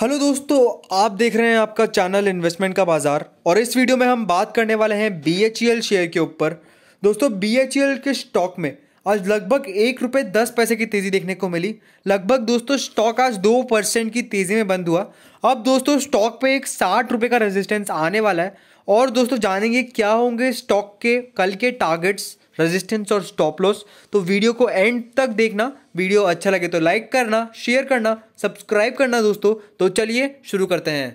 hello दोस्तों आप देख रहे हैं आपका चैनल इन्वेस्टमेंट का बाजार और इस वीडियो में हम बात करने वाले हैं बी शेयर e के ऊपर दोस्तों बी e के स्टॉक में आज लगभग एक रुपये दस पैसे की तेज़ी देखने को मिली लगभग दोस्तों स्टॉक आज दो परसेंट की तेज़ी में बंद हुआ अब दोस्तों स्टॉक पे एक साठ रुपये का रेजिस्टेंस आने वाला है और दोस्तों जानेंगे क्या होंगे स्टॉक के कल के टारगेट्स रेजिस्टेंस और स्टॉप लॉस तो वीडियो को एंड तक देखना वीडियो अच्छा लगे तो लाइक करना शेयर करना सब्सक्राइब करना दोस्तों तो चलिए शुरू करते हैं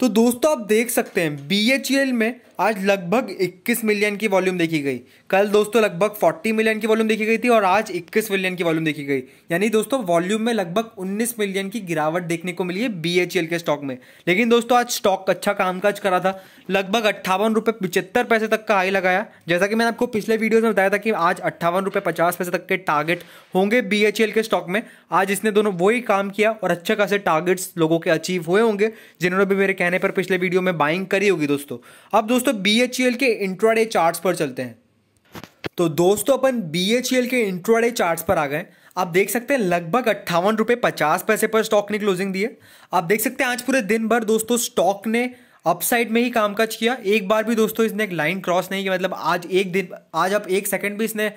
तो दोस्तों आप देख सकते हैं बी में आज लगभग 21 मिलियन की वॉल्यूम देखी गई कल दोस्तों लगभग 40 मिलियन की वॉल्यूम देखी गई थी और आज 21 मिलियन की वॉल्यूम देखी गई यानी दोस्तों वॉल्यूम में लगभग 19 मिलियन की गिरावट देखने को मिली है बी के स्टॉक में लेकिन दोस्तों आज स्टॉक अच्छा कामकाज करा था लगभग अट्ठावन रुपये पिचहत्तर पैसे तक का हाई लगाया जैसा कि मैंने आपको पिछले वीडियो में बताया था कि आज अट्ठावन रुपये पचास पैसे तक के टारगेट होंगे बी के स्टॉक में आज इसने दोनों वही काम किया और अच्छे खासे टारगेट्स लोगों के अचीव हुए होंगे जिन्होंने भी मेरे कहने पर पिछले वीडियो में बाइंग करी होगी दोस्तों अब दोस्तों दोस्तों बी e के इंट्राडे चार्ट्स पर चलते हैं तो दोस्तों अपन बी e के इंट्राडे चार्ट्स पर आ गए आप देख सकते हैं लगभग अट्ठावन रुपये पचास पैसे पर स्टॉक ने क्लोजिंग दी है आप देख सकते हैं आज पूरे दिन भर दोस्तों स्टॉक ने अपसाइड में ही कामकाज किया एक बार भी दोस्तों इसने एक लाइन क्रॉस नहीं किया मतलब आज एक दिन आज आप एक सेकंड भी इसने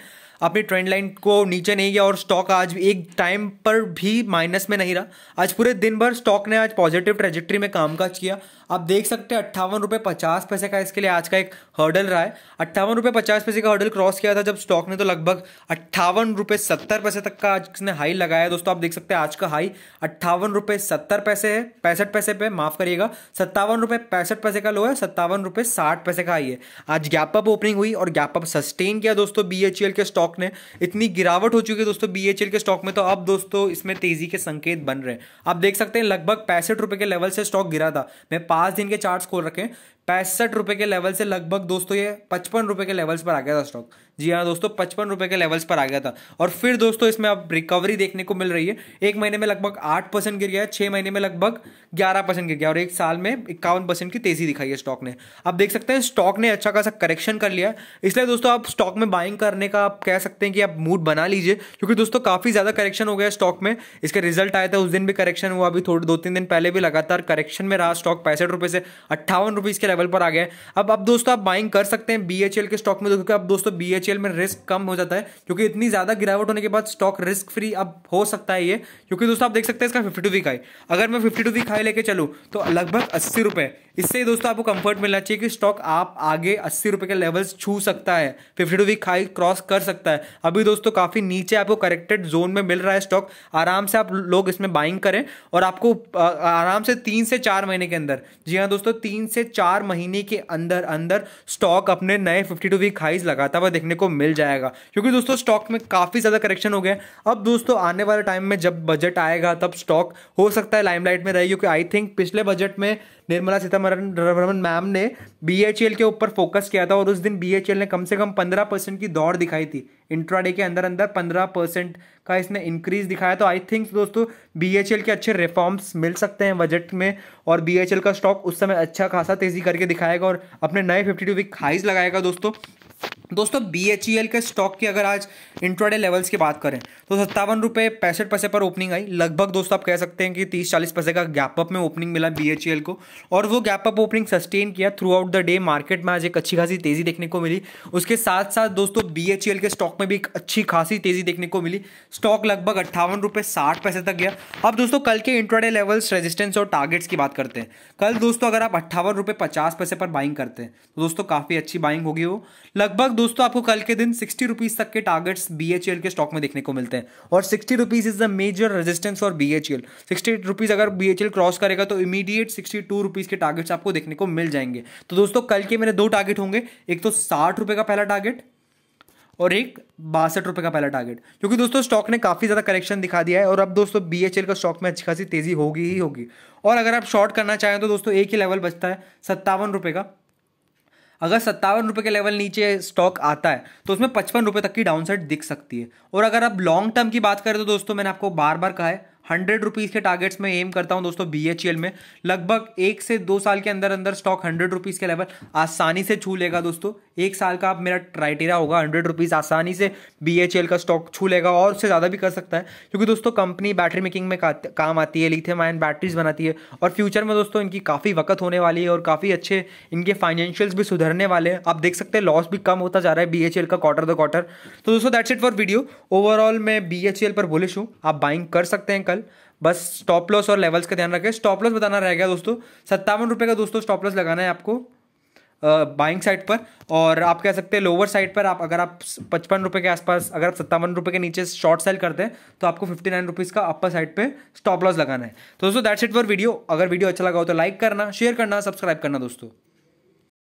अपनी ट्रेंड लाइन को नीचे नहीं गया और स्टॉक आज एक टाइम पर भी माइनस में नहीं रहा आज पूरे दिन भर स्टॉक ने आज पॉजिटिव ट्रेजेक्ट्री में कामकाज किया आप देख सकते हैं अट्ठावन रुपये पचास पैसे का इसके लिए आज का एक हर्डल रहा है अट्ठावन रुपये पचास पैसे का हर्डल क्रॉस किया था जब स्टॉक ने तो लगभग अट्ठावन रुपये सत्तर पैसे तक का आज इसने हाई लगाया दोस्तों आप देख सकते हैं आज का हाई अट्ठावन रुपये सत्तर पैसे है पैंसठ पैसे पे माफ करिएगा सत्तावन रुपये पैंसठ पैसे का लो है सत्तावन रुपये साठ पैसे का हाई है आज गैपअप ओपनिंग हुई और गैपअप सस्टेन किया दोस्तों बी के स्टॉक स्टॉक ने इतनी गिरावट हो चुकी है दोस्तों बी के स्टॉक में तो अब दोस्तों इसमें तेजी के संकेत बन रहे हैं आप देख सकते हैं लगभग पैंसठ रुपए के लेवल से स्टॉक गिरा था मैं पांच दिन के चार्ट खोल रखे पैंसठ रुपए के लेवल से लगभग दोस्तों ये पचपन रुपए के लेवल्स पर आ गया था स्टॉक जी हाँ दोस्तों पचपन रुपए के लेवल्स पर आ गया था और फिर दोस्तों इसमें अब रिकवरी देखने को मिल रही है एक महीने में लगभग आठ परसेंट गिर गया छह महीने में लगभग ग्यारह परसेंट गिर गया और एक साल में इक्यावन परसेंट की तेजी दिखाई है स्टॉक ने आप देख सकते हैं स्टॉक ने अच्छा खासा करेक्शन कर लिया इसलिए दोस्तों आप स्टॉक में बाइंग करने का आप कह सकते हैं कि आप मूड बना लीजिए क्योंकि दोस्तों काफ़ी ज़्यादा करेक्शन हो गया स्टॉक में इसके रिजल्ट आया था उस दिन भी करेक्शन हुआ अभी थोड़े दो तीन दिन पहले भी लगातार करेक्शन में रहा स्टॉक पैंसठ रुपए से अट्ठावन रुपीज़ के लेवल पर आ गया है अब अब दोस्तों आप बाइंग कर सकते हैं बी के स्टॉक में तो क्योंकि अब दोस्तों बी में रिस्क कम हो जाता है क्योंकि इतनी ज़्यादा गिरावट होने के बाद स्टॉक रिस्क फ्री अब हो सकता है ये क्योंकि दोस्तों आप देख सकते हैं इसका फिफ्टी टू वीक हाई अगर मैं फिफ्टी टू वीक हाई लेके चलूँ तो लगभग अस्सी रुपये इससे दोस्तों आपको कंफर्ट मिलना चाहिए कि स्टॉक आप आगे अस्सी रुपये के लेवल्स छू सकता है fifty two week high cross कर सकता है अभी दोस्तों काफ़ी नीचे आपको करेक्टेड जोन में मिल रहा है स्टॉक आराम से आप लोग इसमें बाइंग करें और आपको आराम से तीन से चार महीने के अंदर जी हाँ दोस्तों तीन से चार महीने के अंदर अंदर स्टॉक अपने नए 52 टू वीक हाइज लगाता हुआ देखने को मिल जाएगा क्योंकि दोस्तों स्टॉक में काफ़ी ज़्यादा करेक्शन हो गया अब दोस्तों आने वाले टाइम में जब बजट आएगा तब स्टॉक हो सकता है लाइमलाइट में रहे क्योंकि आई थिंक पिछले बजट में निर्मला सीतारमन मैम ने बी के ऊपर फोकस किया था और उस दिन बी ने कम से कम पंद्रह की दौड़ दिखाई थी इंट्राडे के अंदर अंदर पंद्रह का इसने इंक्रीज दिखाया तो आई थिंक दोस्तों बी के अच्छे रिफॉर्म्स मिल सकते हैं बजट में और बी का स्टॉक उस समय अच्छा खासा तेज़ी करके दिखाएगा और अपने नए फिफ्टी टू वीक हाइज लगाएगा दोस्तों दोस्तों बी एच ई एल के स्टॉक की अगर आज इंट्राडे लेवल्स की बात करें तो सत्तावन रुपये पैंसठ पैसे पर ओपनिंग आई लगभग दोस्तों आप कह सकते हैं कि तीस चालीस पैसे का गैप अप में ओपनिंग मिला बी एच ई एल को और वो गैप अप ओपनिंग सस्टेन किया throughout the day market में आज एक अच्छी खासी तेज़ी देखने को मिली उसके साथ साथ दोस्तों बी एच ई एल के स्टॉक में भी एक अच्छी खासी तेज़ी देखने को मिली स्टॉक लगभग अट्ठावन रुपये साठ पैसे तक गया अब दोस्तों कल के इंट्राडे लेवल्स रेजिस्टेंस और टारगेट्स की बात करते हैं कल दोस्तों अगर आप अट्ठावन रुपये पचास पैसे पर बाइंग करते हैं तो दोस्तों काफ़ी अच्छी बाइंग होगी वो लग लगभग दोस्तों आपको कल के दिन सिक्सटी रुपीज तक के टारगेट्स एल के स्टॉक में देखने को मिलते हैं और sixty rupees is the major resistance for L sixty rupees अगर एल क्रॉस करेगा तो इमीडिएट सिक्सटी टू रुपीज के टारगेट्स आपको देखने को मिल जाएंगे तो दोस्तों कल के मेरे दो टारगेट होंगे एक तो साठ रुपए का पहला टारगेट और एक बासठ रुपए का पहला टारगेट क्योंकि दोस्तों स्टॉक ने काफ़ी ज़्यादा करेक्शन दिखा दिया है और अब दोस्तों बी एच एल का स्टॉक में अच्छी खासी तेज़ी होगी ही होगी और अगर आप शॉर्ट करना चाहें तो दोस्तों एक ही लेवल बचता है सत्तावन रुपए का अगर सत्तावन रुपये के लेवल नीचे स्टॉक आता है तो उसमें पचपन रुपये तक की डाउन साइड दिख सकती है और अगर आप लॉन्ग टर्म की बात करें तो दोस्तों मैंने आपको बार बार कहा है हंड्रेड रुपीज़ के टारगेट्स में एम करता हूं दोस्तों बी एच एल में लगभग एक से दो साल के अंदर अंदर स्टॉक हंड्रेड रुपीज़ के लेवल आसानी से छू लेगा दोस्तों एक साल का आप मेरा क्राइटेरिया होगा हंड्रेड रुपीज़ आसानी से बी एच एल का स्टॉक छू लेगा और उससे ज़्यादा भी कर सकता है क्योंकि दोस्तों कंपनी बैटरी मेकिंग में काम आती है लिथियम आयन बैटरीज बनाती है और फ्यूचर में दोस्तों इनकी काफ़ी वक्त होने वाली है और काफ़ी अच्छे इनके फाइनेंशियल्स भी सुधरने वाले हैं आप देख सकते हैं लॉस भी कम होता जा रहा है बी एच एल का क्वार्टर द क्वार्टर तो दोस्तों that's it for video overall मैं बी एच एल पर बुलिश हूँ आप बाइंग कर सकते हैं कल बस स्टॉप लॉस और लेवल्स का ध्यान रखें स्टॉप लॉस बताना रहेगा दोस्तों सत्तावन रुपये का दोस्तों स्टॉप लॉस लगाना है आपको बाइंग साइड पर और आप कह सकते हैं लोअर साइड पर आप अगर आप पचपन रुपये के आसपास अगर आप सत्तावन रुपये के नीचे शॉर्ट सेल करते हैं तो आपको फिफ्टी नाइन रुपीज़ का अपर साइड पे स्टॉप लॉस लगाना है तो दोस्तों दैट्स इट फॉर वीडियो अगर वीडियो अच्छा लगा हो तो लाइक करना शेयर करना सब्सक्राइब करना दोस्तों